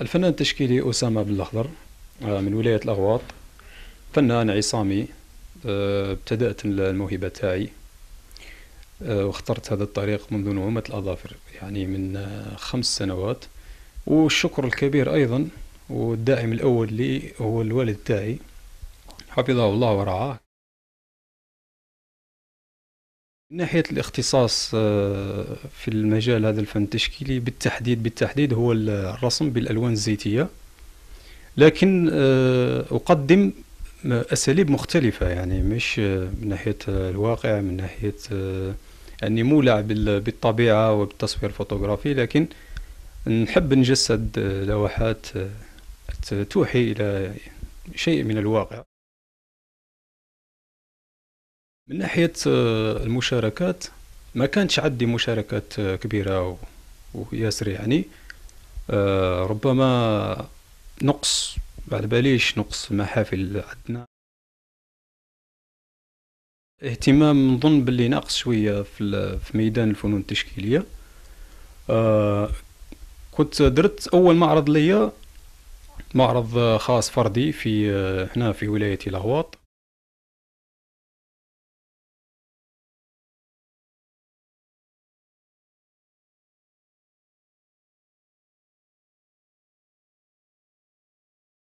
الفنان التشكيلي أسامة بن الأخضر آه، من ولاية الأغواط فنان عصامي آه، ابتدأت الموهبة تاعي آه، واخترت هذا الطريق منذ نعومة الأظافر يعني من خمس سنوات والشكر الكبير أيضا والداعم الأول لي هو الوالد تاعي حفظه الله ورعاه من ناحيه الاختصاص آه، في المجال هذا الفن التشكيلي بالتحديد بالتحديد هو الرسم بالالوان الزيتيه لكن آه، اقدم آه، اساليب مختلفه يعني مش من ناحيه الواقع من ناحيه اني مولع بالطبيعه وبالتصوير الفوتوغرافي لكن نحب نجسد لوحات توحي الى شيء من الواقع من ناحيه آه، المشاركات ما كانتش عندي مشاركات آه، كبيره وياسر يعني آه، ربما نقص بعد باليش نقص محافل عندنا اهتمام نظن باللي ناقص شويه في ميدان الفنون التشكيليه كنت درت اول معرض ليا معرض خاص فردي في هنا في ولايه الاهواط